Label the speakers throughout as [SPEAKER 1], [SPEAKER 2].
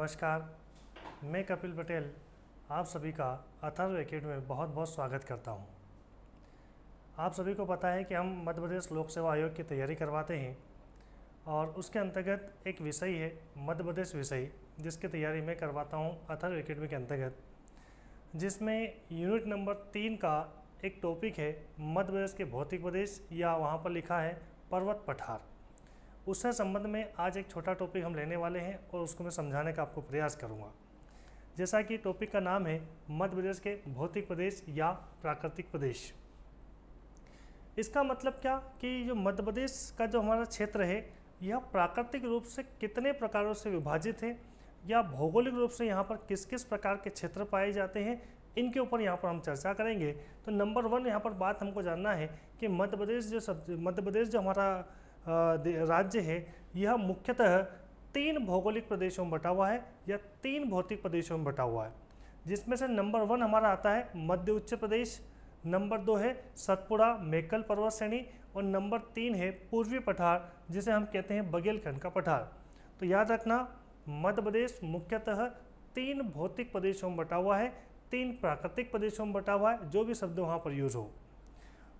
[SPEAKER 1] नमस्कार मैं कपिल पटेल आप सभी का अथर्व एकेडमी में बहुत बहुत स्वागत करता हूं। आप सभी को पता है कि हम मध्य प्रदेश लोक सेवा आयोग की तैयारी करवाते हैं और उसके अंतर्गत एक विषय है मध्य प्रदेश विषय जिसकी तैयारी मैं करवाता हूं अथर्व एकेडमी के अंतर्गत जिसमें यूनिट नंबर तीन का एक टॉपिक है मध्य प्रदेश के भौतिक प्रदेश या वहाँ पर लिखा है पर्वत पठार उससे संबंध में आज एक छोटा टॉपिक हम लेने वाले हैं और उसको मैं समझाने का आपको प्रयास करूँगा जैसा कि टॉपिक का नाम है मध्य प्रदेश के भौतिक प्रदेश या प्राकृतिक प्रदेश इसका मतलब क्या कि जो मध्य प्रदेश का जो हमारा क्षेत्र है यह प्राकृतिक रूप से कितने प्रकारों से विभाजित है या भौगोलिक रूप से यहाँ पर किस किस प्रकार के क्षेत्र पाए जाते हैं इनके ऊपर यहाँ पर हम चर्चा करेंगे तो नंबर वन यहाँ पर बात हमको जानना है कि मध्य प्रदेश जो सब मध्य प्रदेश जो हमारा राज्य है यह मुख्यतः तीन भौगोलिक प्रदेशों में बटा हुआ है या तीन भौतिक प्रदेशों में बटा हुआ है जिसमें से नंबर वन हमारा आता है मध्य उच्च प्रदेश नंबर दो है सतपुड़ा मेकल पर्वत श्रेणी और नंबर तीन है पूर्वी पठार जिसे हम कहते हैं बघेलखंड का पठार तो याद रखना मध्य प्रदेश मुख्यतः तीन भौतिक प्रदेशों में बटा हुआ है तीन प्राकृतिक प्रदेशों में बटा हुआ है जो भी शब्द वहाँ पर यूज़ हो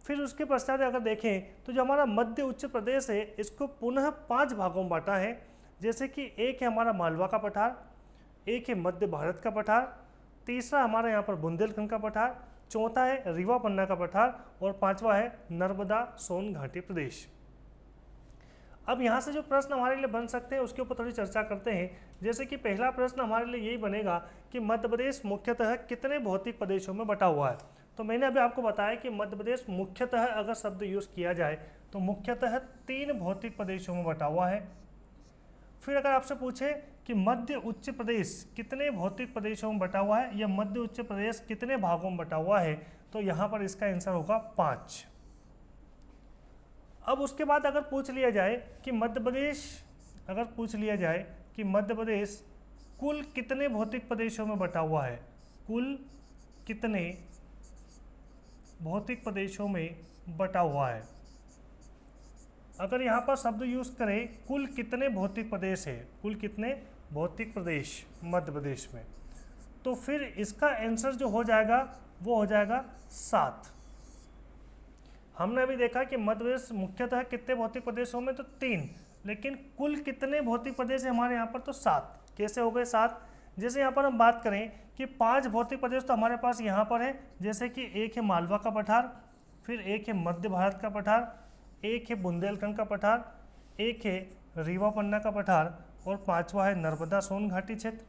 [SPEAKER 1] फिर उसके पश्चात अगर देखें तो जो हमारा मध्य उच्च प्रदेश है इसको पुनः पांच भागों में बांटा है जैसे कि एक है हमारा मालवा का पठार एक है मध्य भारत का पठार तीसरा हमारा यहाँ पर बुंदेलखंड का पठार चौथा है रीवा पन्ना का पठार और पांचवा है नर्मदा सोन घाटी प्रदेश अब यहाँ से जो प्रश्न हमारे लिए बन सकते हैं उसके ऊपर थोड़ी चर्चा करते हैं जैसे कि पहला प्रश्न हमारे लिए यही बनेगा कि मध्य प्रदेश मुख्यतः कितने भौतिक प्रदेशों में बटा हुआ है तो मैंने अभी आपको बताया कि मध्य प्रदेश मुख्यतः अगर शब्द यूज़ किया जाए तो मुख्यतः तीन भौतिक प्रदेशों में बटा हुआ है फिर अगर आपसे पूछे कि मध्य उच्च प्रदेश कितने भौतिक प्रदेशों में बटा हुआ है या मध्य उच्च प्रदेश कितने भागों में बटा हुआ है तो यहाँ पर इसका आंसर होगा पाँच अब उसके बाद अगर पूछ लिया जाए कि मध्य प्रदेश अगर पूछ लिया जाए कि मध्य प्रदेश कुल कितने भौतिक प्रदेशों में बटा हुआ है कुल कितने भौतिक प्रदेशों में बटा हुआ है अगर यहाँ पर शब्द यूज़ करें कुल कितने भौतिक प्रदेश है कुल कितने भौतिक प्रदेश मध्य प्रदेश में तो फिर इसका आंसर जो हो जाएगा वो हो जाएगा सात हमने अभी देखा कि मध्य प्रदेश मुख्यतः कितने भौतिक प्रदेशों में तो तीन लेकिन कुल कितने भौतिक प्रदेश है हमारे यहाँ पर तो सात कैसे हो गए सात जैसे यहाँ पर हम बात करें कि पांच भौतिक प्रदेश तो हमारे पास यहाँ पर है जैसे कि एक है मालवा का पठार फिर एक है मध्य भारत का पठार एक है बुंदेलखंड का पठार एक है रीवा पन्ना का पठार और पांचवा है नर्मदा सोन घाटी क्षेत्र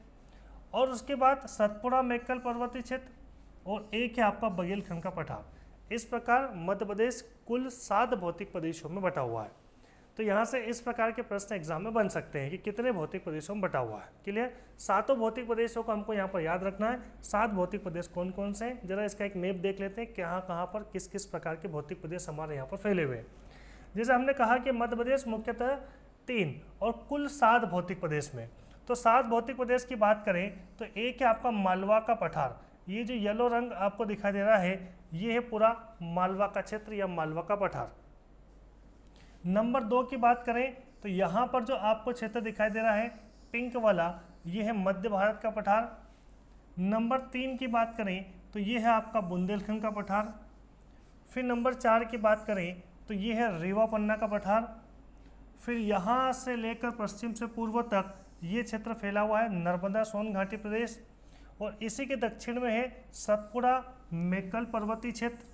[SPEAKER 1] और उसके बाद सतपुड़ा मेकल पर्वतीय क्षेत्र और एक है आपका बघेलखंड का पठार इस प्रकार मध्य प्रदेश कुल सात भौतिक प्रदेशों में बटा हुआ है तो यहाँ से इस प्रकार के प्रश्न एग्जाम में बन सकते हैं कि कितने भौतिक प्रदेशों में बटा हुआ है क्लियर सातों भौतिक प्रदेशों को हमको यहाँ पर याद रखना है सात भौतिक प्रदेश कौन कौन से हैं जरा इसका एक मेप देख लेते हैं कहाँ कहाँ पर किस किस प्रकार के भौतिक प्रदेश हमारे यहाँ पर फैले हुए हैं जैसे हमने कहा कि मध्य प्रदेश मुख्यतः तीन और कुल सात भौतिक प्रदेश में तो सात भौतिक प्रदेश की बात करें तो एक है आपका मालवा का पठार ये जो येलो रंग आपको दिखाई दे रहा है ये है पूरा मालवा का क्षेत्र या मालवा का पठार नंबर दो की बात करें तो यहाँ पर जो आपको क्षेत्र दिखाई दे रहा है पिंक वाला ये है मध्य भारत का पठार नंबर तीन की बात करें तो ये है आपका बुंदेलखंड का पठार फिर नंबर चार की बात करें तो ये है रेवा पन्ना का पठार फिर यहाँ से लेकर पश्चिम से पूर्व तक ये क्षेत्र फैला हुआ है नर्मदा सोन घाटी प्रदेश और इसी के दक्षिण में है सतपुड़ा मेकल पर्वतीय क्षेत्र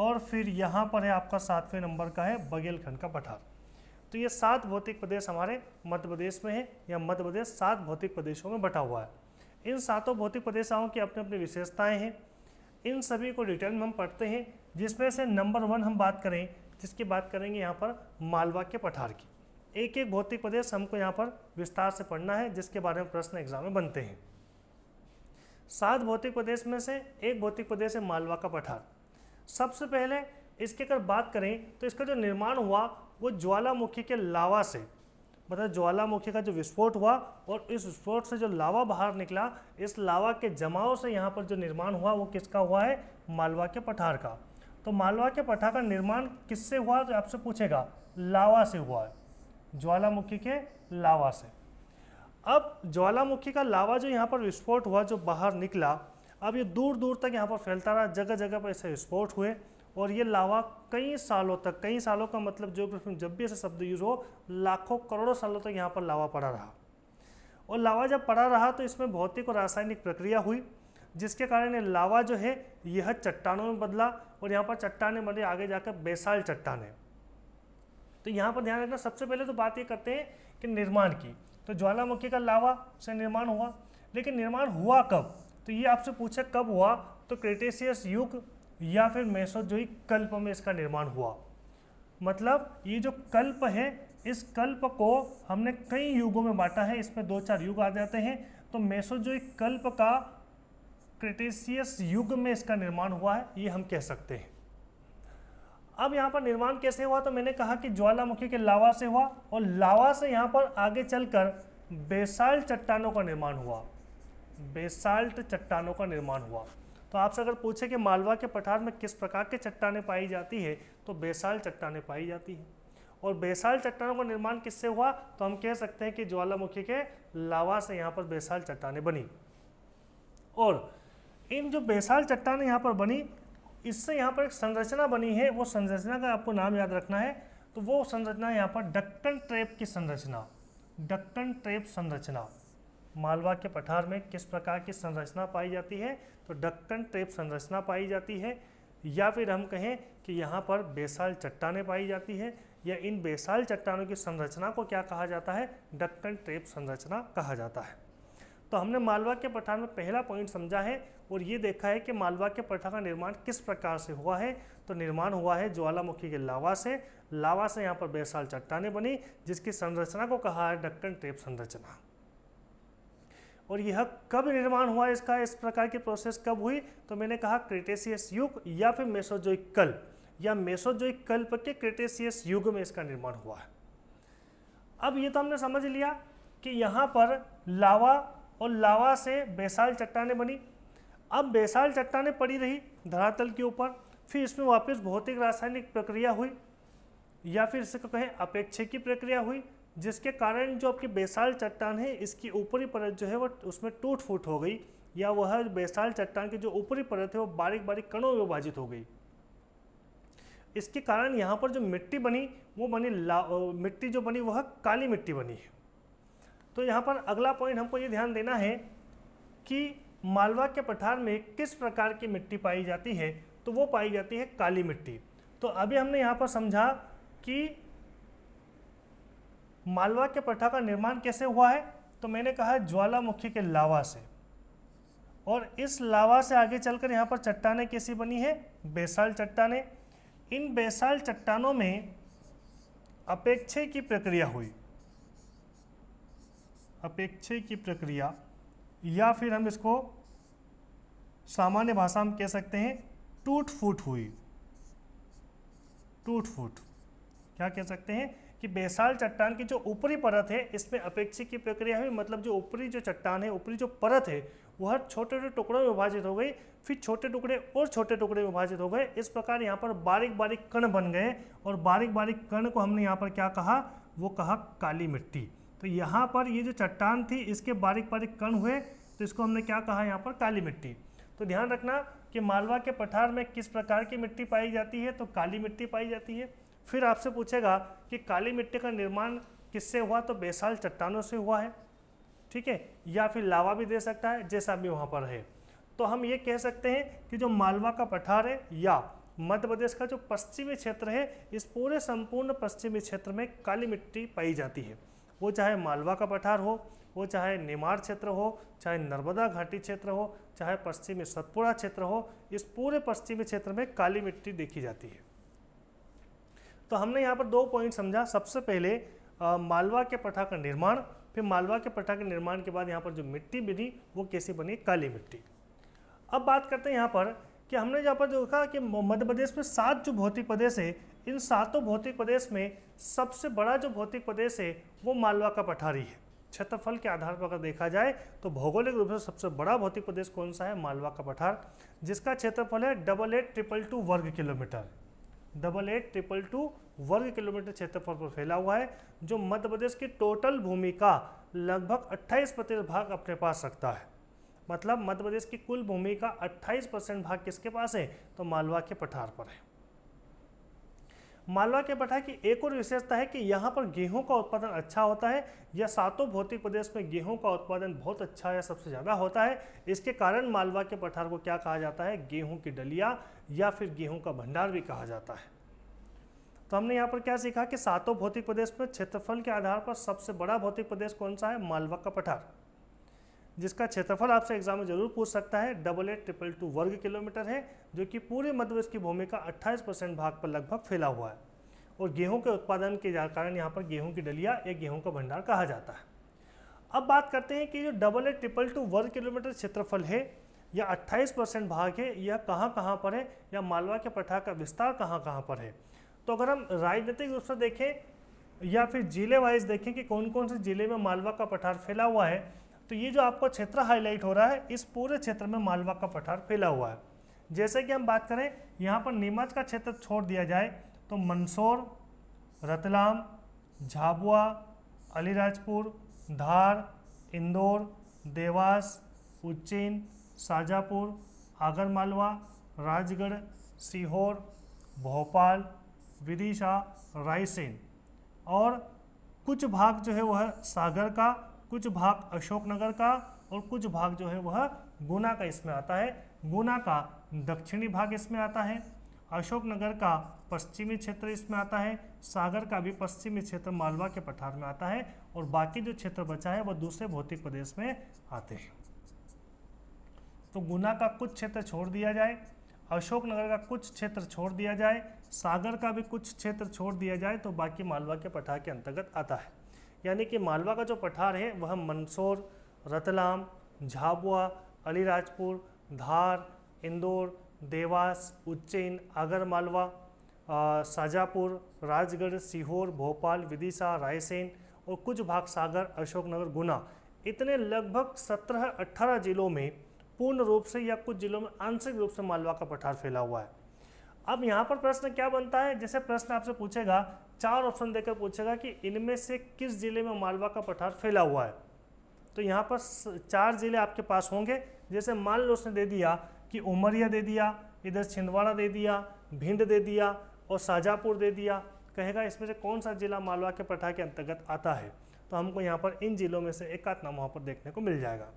[SPEAKER 1] और फिर यहाँ पर है आपका सातवें नंबर का है बघेलखंड का पठार तो ये सात भौतिक प्रदेश हमारे मध्य प्रदेश में है या मध्य प्रदेश सात भौतिक प्रदेशों में बटा हुआ है इन सातों भौतिक प्रदेशाओं की अपनी अपनी विशेषताएं हैं इन सभी को डिटेल में हम पढ़ते हैं जिसमें से नंबर वन हम बात करें जिसकी बात करेंगे यहाँ पर मालवा के पठार की एक एक भौतिक प्रदेश हमको यहाँ पर विस्तार से पढ़ना है जिसके बारे में प्रश्न एग्जाम में बनते हैं सात भौतिक प्रदेश में से एक भौतिक प्रदेश है मालवा का पठार सबसे पहले इसके अगर बात करें तो इसका जो निर्माण हुआ वो ज्वालामुखी के लावा से मतलब ज्वालामुखी का जो विस्फोट हुआ और इस विस्फोट से जो लावा बाहर निकला इस लावा के जमाव से यहाँ पर जो निर्माण हुआ वो किसका हुआ है मालवा के पठार का तो मालवा के पठार का निर्माण किससे हुआ तो आपसे पूछेगा लावा से हुआ है ज्वालामुखी के लावा से अब ज्वालामुखी का लावा जो यहाँ पर विस्फोट हुआ जो बाहर निकला अब ये दूर दूर तक यहाँ पर फैलता रहा जगह जगह पर ऐसे स्पोर्ट हुए और ये लावा कई सालों तक कई सालों का मतलब जो में जब भी ऐसा शब्द यूज़ हो लाखों करोड़ों सालों तक यहाँ पर लावा पड़ा रहा और लावा जब पड़ा रहा तो इसमें भौतिक और रासायनिक प्रक्रिया हुई जिसके कारण ये लावा जो है यह चट्टानों में बदला और यहाँ पर चट्टाने बने आगे जाकर बेसाल चट्टाने तो यहाँ पर ध्यान रखना सबसे पहले तो बात ये करते हैं कि निर्माण की तो ज्वालामुखी का लावा से निर्माण हुआ लेकिन निर्माण हुआ कब तो ये आपसे पूछा कब हुआ तो क्रेटेशियस युग या फिर मैसोजोई कल्प में इसका निर्माण हुआ मतलब ये जो कल्प है इस कल्प को हमने कई युगों में बांटा है इसमें दो चार युग आ जाते हैं तो मैसोजोई कल्प का क्रिटेशियस युग में इसका निर्माण हुआ है ये हम कह सकते हैं अब यहाँ पर निर्माण कैसे हुआ तो मैंने कहा कि ज्वालामुखी के लावा से हुआ और लावा से यहाँ पर आगे चलकर बेसाल चट्टानों का निर्माण हुआ बेसाल्ट चट्टानों का निर्माण हुआ तो आपसे अगर पूछे कि मालवा के पठार में किस प्रकार की चट्टानें पाई जाती है तो बेसाल चट्टानें पाई जाती हैं और बेसाल चट्टानों का निर्माण किससे हुआ तो हम कह सकते हैं कि ज्वालामुखी के लावा से यहाँ पर बेसाल चट्टानें बनी और इन जो बेसाल चट्टानें यहाँ पर बनी इससे यहाँ पर एक संरचना बनी है वो संरचना का आपको नाम याद रखना है तो वो संरचना यहाँ पर डक्कन ट्रेप की संरचना डक्कन ट्रेप संरचना मालवा के पठार में किस प्रकार की संरचना पाई जाती है तो डक्कन ट्रेप संरचना पाई जाती है या फिर हम कहें कि यहाँ पर बेसाल चट्टाने पाई जाती है या इन बेसाल चट्टानों की संरचना को क्या कहा जाता है डक्कन ट्रेप संरचना कहा जाता है तो हमने मालवा के पठार में पहला पॉइंट समझा है और ये देखा है कि मालवा के पठार का निर्माण किस प्रकार से हुआ है तो निर्माण हुआ है ज्वालामुखी के लावा से लावा से यहाँ पर बेसाल चट्टाने बनी जिसकी संरचना को कहा है डक्कन ट्रेप संरचना और यह कब निर्माण हुआ इसका इस प्रकार की प्रोसेस कब हुई तो मैंने कहा क्रिटेशियस युग या फिर मेसोजोइक कल्प या मेसोजोइक कल्प के क्रिटेशियस युग में इसका निर्माण हुआ है अब ये तो हमने समझ लिया कि यहाँ पर लावा और लावा से बेसाल चट्टाने बनी अब बेसाल चट्टाने पड़ी रही धरातल के ऊपर फिर इसमें वापस भौतिक रासायनिक प्रक्रिया हुई या फिर इसको कहें अपेक्षे की प्रक्रिया हुई जिसके कारण जो आपकी बेसाल चट्टान है इसकी ऊपरी परत जो है वो उसमें टूट फूट हो गई या वह बेसाल चट्टान की जो ऊपरी परत है वो बारीक बारीक कणों में विभाजित हो गई इसके कारण यहाँ पर जो मिट्टी बनी वो बनी ला मिट्टी जो बनी वह काली मिट्टी बनी है तो यहाँ पर अगला पॉइंट हमको ये ध्यान देना है कि मालवा के पठार में किस प्रकार की मिट्टी पाई जाती है तो वो पाई जाती है काली मिट्टी तो अभी हमने यहाँ पर समझा कि मालवा के प्रथा का निर्माण कैसे हुआ है तो मैंने कहा ज्वालामुखी के लावा से और इस लावा से आगे चलकर यहाँ पर चट्टाने कैसी बनी है बेसाल चट्टाने इन बेसाल चट्टानों में अपेक्षे की प्रक्रिया हुई अपेक्षे की प्रक्रिया या फिर हम इसको सामान्य भाषा में कह सकते हैं टूट फूट हुई टूट फूट क्या कह सकते हैं कि बेसाल चट्टान की जो ऊपरी परत है इसमें अपेक्षित की प्रक्रिया हुई मतलब जो ऊपरी जो चट्टान है ऊपरी जो परत है वह छोटे छोटे टुकड़ों में विभाजित हो गई फिर छोटे टुकड़े और छोटे टुकड़े विभाजित हो गए इस प्रकार यहाँ पर बारीक बारीक कण बन गए और बारीक बारीक कण को हमने यहाँ पर क्या कहा वो कहा काली मिट्टी तो यहाँ पर ये जो चट्टान थी इसके बारीक बारीक कण हुए तो इसको हमने क्या कहा यहाँ पर काली मिट्टी तो ध्यान रखना कि मालवा के पठार में किस प्रकार की मिट्टी पाई जाती है तो काली मिट्टी पाई जाती है फिर आपसे पूछेगा कि काली मिट्टी का निर्माण किससे हुआ तो बेसाल चट्टानों से हुआ है ठीक है या फिर लावा भी दे सकता है जैसा भी वहाँ पर है तो हम ये कह सकते हैं कि जो मालवा का पठार है या मध्य प्रदेश का जो पश्चिमी क्षेत्र है इस पूरे संपूर्ण पश्चिमी क्षेत्र में काली मिट्टी पाई जाती है वो चाहे मालवा का पठार हो वो चाहे निमार क्षेत्र हो चाहे नर्मदा घाटी क्षेत्र हो चाहे पश्चिमी सतपुड़ा क्षेत्र हो इस पूरे पश्चिमी क्षेत्र में काली मिट्टी देखी जाती है तो हमने यहाँ पर दो पॉइंट समझा सबसे पहले आ, मालवा के पठा का निर्माण फिर मालवा के पठा के निर्माण के बाद यहाँ पर जो मिट्टी बनी वो कैसी बनी काली मिट्टी अब बात करते हैं यहाँ पर कि हमने यहाँ पर देखा कि मध्य प्रदेश में सात जो भौतिक प्रदेश है इन सातों भौतिक प्रदेश में सबसे बड़ा जो भौतिक प्रदेश है वो मालवा का पठारी है क्षेत्रफल के आधार पर अगर देखा जाए तो भौगोलिक रूप से सबसे बड़ा भौतिक प्रदेश कौन सा है मालवा का पठार जिसका क्षेत्रफल है डबल एट ट्रिपल टू वर्ग kilometre double eight triple two वर्ग किलोमीटर क्षेत्रफल पर फैला हुआ है जो मध्य प्रदेश की टोटल भूमि का लगभग 28 प्रतिशत भाग अपने पास रखता है मतलब मध्य प्रदेश की कुल भूमि का 28 परसेंट भाग किसके पास है तो मालवा के पठार पर है मालवा के बैठा की एक और विशेषता है कि यहाँ पर गेहूं का उत्पादन अच्छा होता है या सातों भौतिक प्रदेश में गेहूं का उत्पादन बहुत अच्छा या सबसे ज़्यादा होता है इसके कारण मालवा के पठार को क्या कहा जाता है गेहूं की डलिया या फिर गेहूं का भंडार भी कहा जाता है तो हमने यहाँ पर क्या सीखा कि सातों भौतिक प्रदेश में क्षेत्रफल के आधार पर सबसे बड़ा भौतिक प्रदेश कौन सा है मालवा का पठार जिसका क्षेत्रफल आपसे एग्जाम में जरूर पूछ सकता है डबल एट ट्रिपल टू वर्ग किलोमीटर है जो कि पूरे मध्य प्रदेश की भूमि का 28 परसेंट भाग पर लगभग फैला हुआ है और गेहूं के उत्पादन के कारण यहाँ पर गेहूं की डलिया या गेहूं का भंडार कहा जाता है अब बात करते हैं कि जो डबल एट ट्रिपल टू वर्ग किलोमीटर क्षेत्रफल है या अट्ठाईस परसेंट भाग है यह कहाँ कहाँ पर है या मालवा के पठा का विस्तार कहाँ कहाँ पर है तो अगर हम राजनीतिक रूप से देखें या फिर जिले वाइज देखें कि कौन कौन से जिले में मालवा का पठार फैला हुआ है तो ये जो आपको क्षेत्र हाईलाइट हो रहा है इस पूरे क्षेत्र में मालवा का पठार फैला हुआ है जैसे कि हम बात करें यहाँ पर नीमच का क्षेत्र छोड़ दिया जाए तो मंदसौर रतलाम झाबुआ अलीराजपुर धार इंदौर देवास उज्जैन शाहजहाँपुर आगर मालवा राजगढ़ सीहोर भोपाल विदिशा रायसेन और कुछ भाग जो है वह सागर का कुछ भाग अशोकनगर का और कुछ भाग जो है वह गुना का इसमें आता है गुना का दक्षिणी भाग इसमें आता है अशोकनगर का पश्चिमी क्षेत्र इसमें आता है सागर का भी पश्चिमी क्षेत्र मालवा के पठार में आता है और बाकी जो क्षेत्र बचा है वह दूसरे भौतिक प्रदेश में आते हैं तो गुना का कुछ क्षेत्र छोड़ दिया जाए अशोकनगर का कुछ क्षेत्र छोड़ दिया जाए सागर का भी कुछ क्षेत्र छोड़ दिया जाए तो बाकी मालवा के पठार के अंतर्गत आता है यानी कि मालवा का जो पठार है वह मंदसौर रतलाम झाबुआ अलीराजपुर धार इंदौर देवास उज्जैन आगर मालवा शाजापुर राजगढ़ सीहोर भोपाल विदिशा रायसेन और कुछ भाग सागर अशोकनगर गुना इतने लगभग 17-18 जिलों में पूर्ण रूप से या कुछ जिलों में आंशिक रूप से मालवा का पठार फैला हुआ है अब यहाँ पर प्रश्न क्या बनता है जैसे प्रश्न आपसे पूछेगा चार ऑप्शन देकर पूछेगा कि इनमें से किस ज़िले में मालवा का पठार फैला हुआ है तो यहाँ पर चार ज़िले आपके पास होंगे जैसे मान लो उसने दे दिया कि उमरिया दे दिया इधर छिंदवाड़ा दे दिया भिंड दे दिया और शाहजहाँपुर दे दिया कहेगा इसमें से कौन सा ज़िला मालवा के पठार के अंतर्गत आता है तो हमको यहाँ पर इन ज़िलों में से एक आध नाम वहाँ पर देखने को मिल जाएगा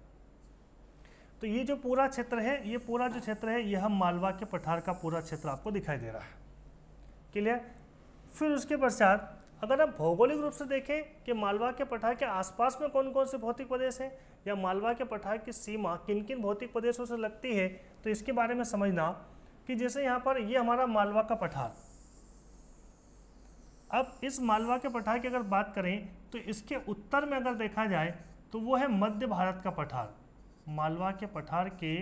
[SPEAKER 1] तो ये जो पूरा क्षेत्र है ये पूरा जो क्षेत्र है यह मालवा के पठार का पूरा क्षेत्र आपको दिखाई दे रहा है क्लियर फिर उसके पश्चात अगर हम भौगोलिक रूप से देखें कि मालवा के पठार के आसपास में कौन कौन से भौतिक प्रदेश हैं या मालवा के पठार की सीमा किन किन भौतिक प्रदेशों से लगती है तो इसके बारे में समझना कि जैसे यहाँ पर ये हमारा मालवा का पठार अब इस मालवा के पठार की अगर बात करें तो इसके उत्तर में अगर देखा जाए तो वो है मध्य भारत का पठार मालवा के पठार के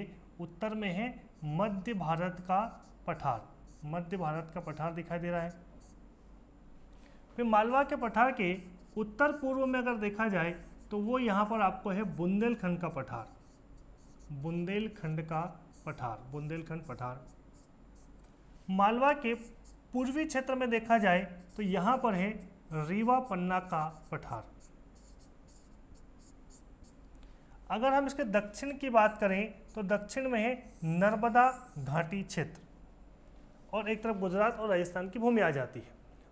[SPEAKER 1] उत्तर में है मध्य भारत का पठार मध्य भारत का पठार दिखाई दे रहा है फिर मालवा के पठार के उत्तर पूर्व में अगर देखा जाए तो वो यहाँ पर आपको है बुंदेलखंड का पठार बुंदेलखंड का पठार बुंदेलखंड पठार मालवा के पूर्वी क्षेत्र में देखा जाए तो यहाँ पर है रीवा पन्ना का पठार अगर हम इसके दक्षिण की बात करें तो दक्षिण में है नर्मदा घाटी क्षेत्र और एक तरफ गुजरात और राजस्थान की भूमि आ जाती है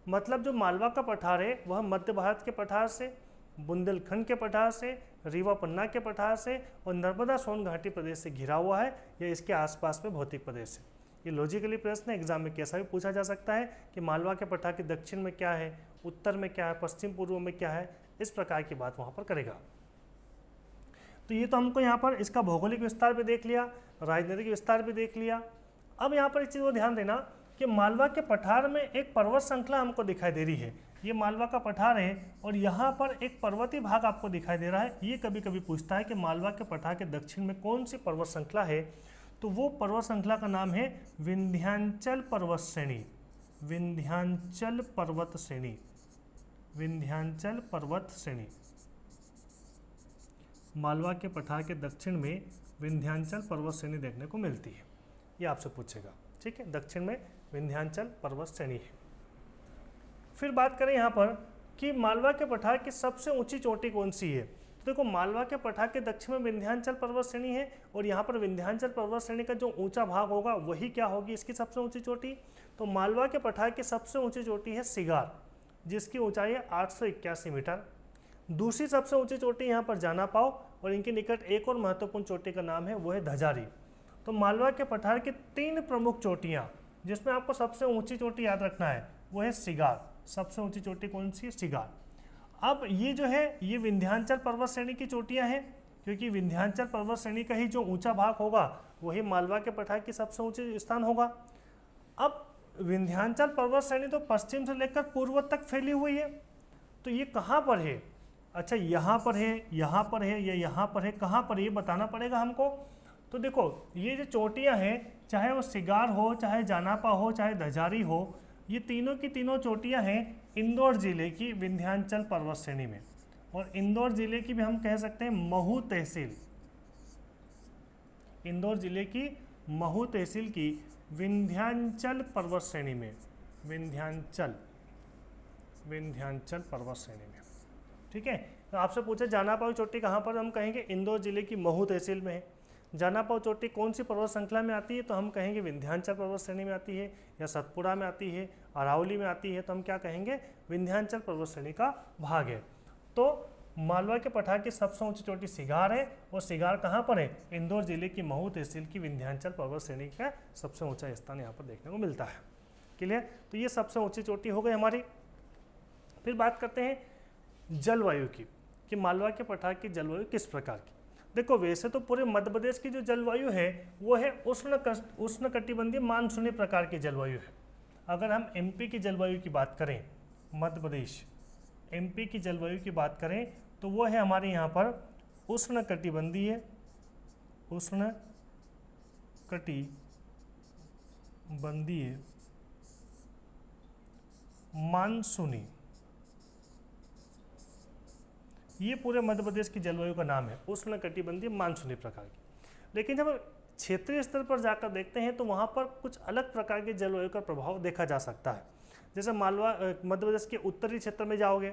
[SPEAKER 1] मतलब जो मालवा का पठार है वह मध्य भारत के पठार से बुंदेलखंड के पठार से रीवा पन्ना के पठार से और नर्मदा सोन घाटी प्रदेश से घिरा हुआ है या इसके आसपास में भौतिक प्रदेश है ये लॉजिकली प्रश्न एग्जाम में कैसा भी पूछा जा सकता है कि मालवा के पठार के दक्षिण में क्या है उत्तर में क्या है पश्चिम पूर्व में क्या है इस प्रकार की बात वहाँ पर करेगा तो ये तो हमको यहाँ पर इसका भौगोलिक विस्तार भी देख लिया राजनीतिक विस्तार भी देख लिया अब यहाँ पर एक चीज़ को ध्यान देना कि मालवा के पठार में एक पर्वत श्रृंखला हमको दिखाई दे रही है ये मालवा का पठार है और यहाँ पर एक पर्वतीय भाग आपको दिखाई दे रहा है ये कभी कभी पूछता है कि मालवा के पठार के दक्षिण में कौन सी पर्वत श्रृंखला है तो वो पर्वत श्रृंखला का नाम है विंध्यांचल पर्वत श्रेणी विंध्यांचल पर्वत श्रेणी विंध्यांचल पर्वत श्रेणी मालवा के पठार के दक्षिण में विंध्यांचल पर्वत श्रेणी देखने को मिलती है ये आपसे पूछेगा ठीक है दक्षिण में विंध्यांचल पर्वत श्रेणी है फिर बात करें यहाँ पर कि मालवा के पठार की सबसे ऊंची चोटी कौन सी है तो देखो मालवा के पठार के दक्षिण में विंध्यांचल पर्वत श्रेणी है और यहाँ पर विंध्यांचल पर्वत श्रेणी का जो ऊंचा भाग होगा वही क्या होगी इसकी सबसे ऊंची चोटी तो मालवा के पठार की सबसे ऊंची चोटी है सिगार जिसकी ऊंचाई है आठ मीटर दूसरी सबसे ऊंची चोटी यहाँ पर जाना पाओ और इनके निकट एक और महत्वपूर्ण चोटी का नाम है वो है धजारी तो मालवा के पठार की तीन प्रमुख चोटियाँ जिसमें आपको सबसे ऊंची चोटी याद रखना है वो है सिगार सबसे ऊंची चोटी कौन सी है सिगार अब ये जो है ये विंध्यांचल पर्वत श्रेणी की चोटियाँ हैं क्योंकि विंध्यांचल पर्वत श्रेणी का ही जो ऊंचा भाग होगा वही मालवा के पठार की सबसे ऊंचे स्थान होगा अब विंध्यांचल पर्वत श्रेणी तो पश्चिम से लेकर पूर्व तक फैली हुई है तो ये कहाँ पर है अच्छा यहाँ पर है यहाँ पर है या यहाँ पर है कहाँ पर ये बताना पड़ेगा हमको तो देखो ये जो चोटियाँ हैं चाहे वो सिगार हो चाहे जानापा हो चाहे धजारी हो ये तीनों की तीनों चोटियाँ हैं इंदौर ज़िले की विंध्यांचल पर्वत श्रेणी में और इंदौर ज़िले की भी हम कह सकते हैं महू तहसील इंदौर ज़िले की महू तहसील की विंध्यांचल पर्वत श्रेणी में विंध्यांचल विंध्यांचल पर्वत श्रेणी में ठीक है तो आपसे पूछा जाना पाओ चोटी कहाँ पर हम कहेंगे इंदौर ज़िले की महू तहसील में है जानापाव चोटी कौन सी पर्वत श्रृंखला में आती है तो हम कहेंगे विंध्यांचल पर्वत श्रेणी में आती है या सतपुड़ा में आती है अरावली में आती है तो हम क्या कहेंगे विंध्यांचल पर्वत श्रेणी का भाग है तो मालवा के पठार की सबसे ऊंची चोटी सिगार है और सिगार कहाँ पर है इंदौर जिले की महू तहसील की विंध्यांचल पर्वत श्रेणी का सबसे ऊंचा स्थान यहाँ पर देखने को मिलता है क्लियर तो ये सबसे ऊंची चोटी हो गई हमारी फिर बात करते हैं जलवायु की कि मालवा के पठार की जलवायु किस प्रकार की देखो वैसे तो पूरे मध्य प्रदेश की जो जलवायु है वो है उष्ण उष्ण कटिबंधीय मानसूनी प्रकार की जलवायु है अगर हम एमपी की जलवायु की बात करें मध्य प्रदेश एमपी की जलवायु की बात करें तो वो है हमारे यहाँ पर उष्ण कटिबंधीय उष्ण कटिबंधीय मानसूनी ये पूरे मध्य प्रदेश की जलवायु का नाम है उष्ण कटिबंधीय मानसूनी प्रकार की लेकिन जब क्षेत्रीय स्तर पर जाकर देखते हैं तो वहाँ पर कुछ अलग प्रकार के जलवायु का प्रभाव देखा जा सकता है जैसे मालवा मध्य प्रदेश के उत्तरी क्षेत्र में जाओगे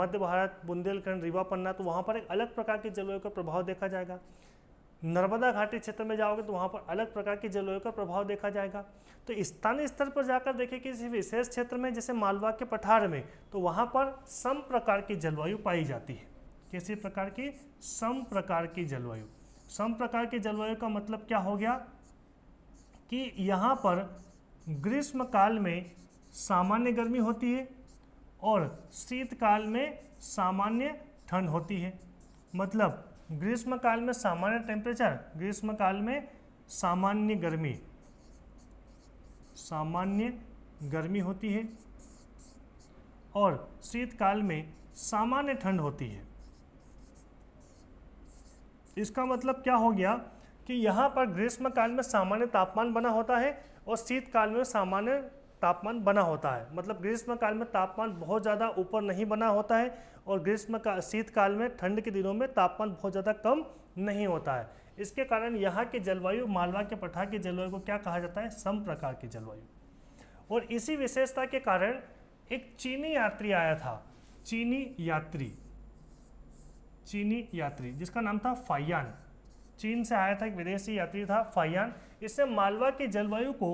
[SPEAKER 1] मध्य भारत बुंदेलखंड रीवा पन्ना तो वहाँ पर एक अलग प्रकार के जलवायु का प्रभाव देखा जाएगा नर्मदा घाटी क्षेत्र में जाओगे तो वहाँ पर अलग प्रकार के जलवायु का प्रभाव देखा जाएगा तो स्थानीय स्तर पर जाकर देखें किसी विशेष क्षेत्र में जैसे मालवा के पठार में तो वहाँ पर सम प्रकार की जलवायु पाई जाती है कैसे प्रकार के सम प्रकार की जलवायु सम प्रकार के जलवायु का मतलब क्या हो गया कि यहाँ पर ग्रीष्म काल में सामान्य गर्मी होती है और शीतकाल में सामान्य ठंड होती है मतलब ग्रीष्म काल में सामान्य टेम्परेचर ग्रीष्म काल में सामान्य गर्मी सामान्य गर्मी होती है और शीतकाल में सामान्य ठंड होती है इसका मतलब क्या हो गया कि यहाँ पर ग्रीष्म काल में सामान्य तापमान बना होता है और शीतकाल में सामान्य तापमान बना होता है मतलब ग्रीष्म काल में तापमान बहुत ज़्यादा ऊपर नहीं बना होता है और ग्रीष्म का शीतकाल में ठंड के दिनों में तापमान बहुत ज़्यादा कम नहीं होता है इसके कारण यहाँ के जलवायु मालवा के पठार की जलवायु को क्या कहा जाता है सम प्रकार की जलवायु और इसी विशेषता के कारण एक चीनी यात्री आया था चीनी यात्री चीनी यात्री जिसका नाम था फाइयान चीन से आया था एक विदेशी यात्री था फाइयान इसने मालवा की जलवायु को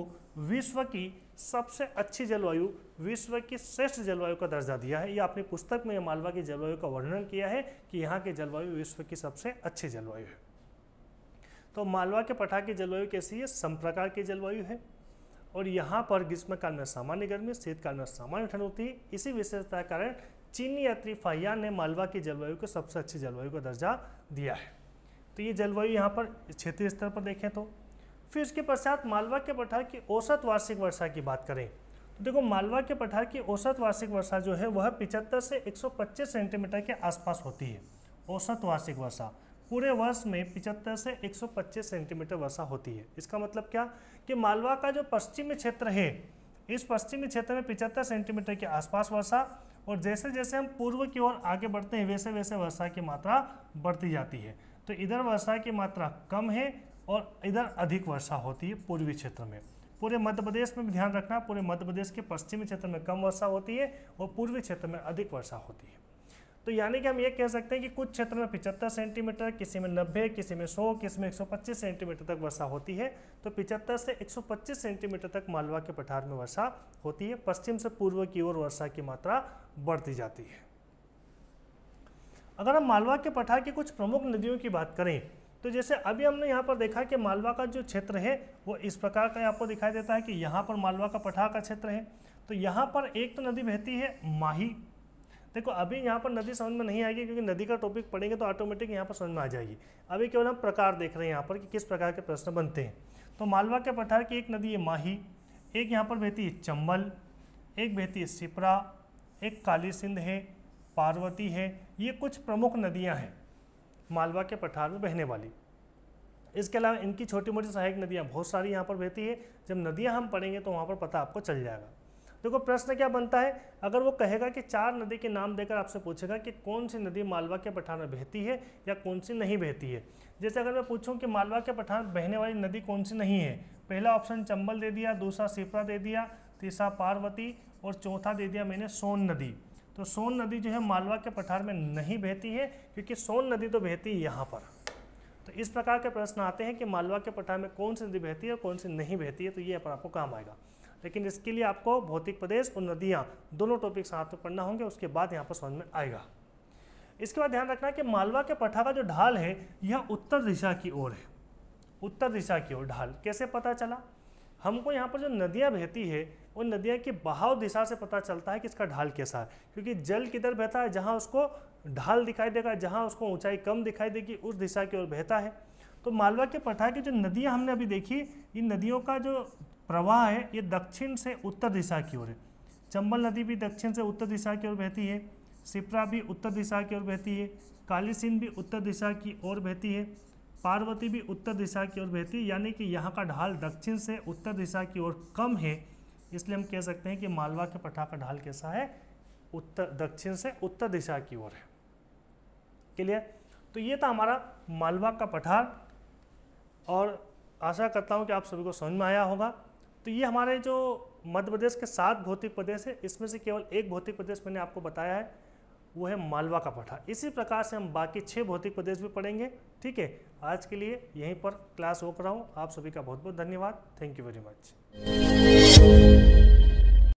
[SPEAKER 1] विश्व की सबसे अच्छी जलवायु विश्व की श्रेष्ठ जलवायु का दर्जा दिया है ये अपनी पुस्तक में मालवा की जलवायु का वर्णन किया है कि यहाँ की जलवायु विश्व की सबसे अच्छी जलवायु है तो मालवा के पठा की जलवायु कैसी है प्रकार की जलवायु है और यहाँ पर ग्रीष्मकाल में सामान्य गर्मी शीतकाल में सामान्य ठंड होती है इसी विशेषता के कारण चीनी यात्री फाहियान ने मालवा की जलवायु को सबसे अच्छी जलवायु का दर्जा दिया है तो ये जलवायु यहाँ पर क्षेत्रीय स्तर पर देखें तो फिर उसके पश्चात मालवा के पठार की औसत वार्षिक वर्षा की बात करें तो देखो मालवा के पठार की औसत वार्षिक वर्षा जो है वह पिचहत्तर से एक सेंटीमीटर के आसपास होती है औसत वार्षिक वर्षा पूरे वर्ष में पिचहत्तर से 125 सेंटीमीटर वर्षा होती है इसका मतलब क्या कि मालवा का जो पश्चिमी क्षेत्र है इस पश्चिमी क्षेत्र में पिचहत्तर सेंटीमीटर के आसपास वर्षा और जैसे जैसे हम पूर्व की ओर आगे बढ़ते हैं वैसे वैसे वर्षा की मात्रा बढ़ती जाती है तो इधर वर्षा की मात्रा कम है और इधर अधिक वर्षा होती है पूर्वी क्षेत्र में पूरे मध्य प्रदेश में भी ध्यान रखना पूरे मध्य प्रदेश के पश्चिमी क्षेत्र में कम वर्षा होती है और पूर्वी क्षेत्र में अधिक वर्षा होती है तो यानी कि हम ये कह सकते हैं कि कुछ क्षेत्र में पिचहत्तर सेंटीमीटर किसी में नब्बे किसी में सौ किसी में 125 सेंटीमीटर तक वर्षा होती है तो पिचहत्तर से 125 सेंटीमीटर तक मालवा के पठार में वर्षा होती है पश्चिम से पूर्व की ओर वर्षा की मात्रा बढ़ती जाती है अगर हम मालवा के पठार की कुछ प्रमुख नदियों की बात करें तो जैसे अभी हमने यहाँ पर देखा कि मालवा का जो क्षेत्र है वो इस प्रकार का आपको दिखाई देता है कि यहाँ पर मालवा का पठार का क्षेत्र है तो यहाँ पर एक तो नदी बहती है माही देखो अभी यहाँ पर नदी समझ में नहीं आएगी क्योंकि नदी का टॉपिक पढ़ेंगे तो ऑटोमेटिक यहाँ पर समझ में आ जाएगी अभी केवल हम प्रकार देख रहे हैं यहाँ पर कि किस प्रकार के प्रश्न बनते हैं तो मालवा के पठार की एक नदी है माही एक यहाँ पर बहती है चंबल एक बहती है सिपरा एक काली सिंध है पार्वती है ये कुछ प्रमुख नदियाँ हैं मालवा के पठार में बहने वाली इसके अलावा इनकी छोटी मोटी सहायक नदियाँ बहुत सारी यहाँ पर बहती है जब नदियाँ हम पढ़ेंगे तो वहाँ पर पता आपको चल जाएगा देखो प्रश्न क्या बनता है अगर वो कहेगा कि चार नदी के नाम देकर आपसे पूछेगा कि कौन सी नदी मालवा के पठार में बहती है या कौन सी नहीं बहती है जैसे अगर मैं पूछूं कि मालवा के पठार बहने वाली नदी कौन सी नहीं है पहला ऑप्शन चंबल दे दिया दूसरा सिपरा दे दिया तीसरा पार्वती और चौथा दे दिया मैंने सोन नदी तो सोन नदी जो है मालवा के पठार में नहीं बहती है क्योंकि सोन नदी तो बहती है यहाँ पर तो इस प्रकार के प्रश्न आते हैं कि मालवा के पठार में कौन सी नदी बहती है और कौन सी नहीं बहती है तो ये पर आपको काम आएगा लेकिन इसके लिए आपको भौतिक प्रदेश और नदियाँ दोनों टॉपिक साथ में पढ़ना होंगे उसके बाद यहाँ पर समझ में आएगा इसके बाद ध्यान रखना कि मालवा के पठावा जो ढाल है यह उत्तर दिशा की ओर है उत्तर दिशा की ओर ढाल कैसे पता चला हमको यहाँ पर जो नदियाँ बहती है वो नदियाँ के बहाव दिशा से पता चलता है कि इसका ढाल कैसा है क्योंकि जल किधर बहता है जहाँ उसको ढाल दिखाई देगा जहाँ उसको ऊंचाई कम दिखाई देगी उस दिशा की ओर बहता है तो मालवा के पठा की जो नदियाँ हमने अभी देखी इन नदियों का जो प्रवाह है ये दक्षिण से उत्तर दिशा की ओर है चंबल नदी भी दक्षिण से उत्तर दिशा की ओर बहती है सिप्रा भी उत्तर दिशा की ओर बहती है काली भी उत्तर दिशा की ओर बहती है पार्वती भी उत्तर दिशा की ओर बहती है यानी कि यहाँ का ढाल दक्षिण से उत्तर दिशा की ओर कम है इसलिए हम कह सकते हैं कि मालवा के पठा का ढाल कैसा है उत्तर दक्षिण से उत्तर दिशा की ओर है क्लियर तो ये था हमारा मालवा का पठार और आशा करता हूँ कि आप सभी को समझ में आया होगा तो ये हमारे जो मध्य प्रदेश के सात भौतिक प्रदेश है इसमें से केवल एक भौतिक प्रदेश मैंने आपको बताया है वो है मालवा का पठा इसी प्रकार से हम बाकी छः भौतिक प्रदेश भी पढ़ेंगे ठीक है आज के लिए यहीं पर क्लास रोक रहा हूँ आप सभी का बहुत बहुत धन्यवाद थैंक यू वेरी मच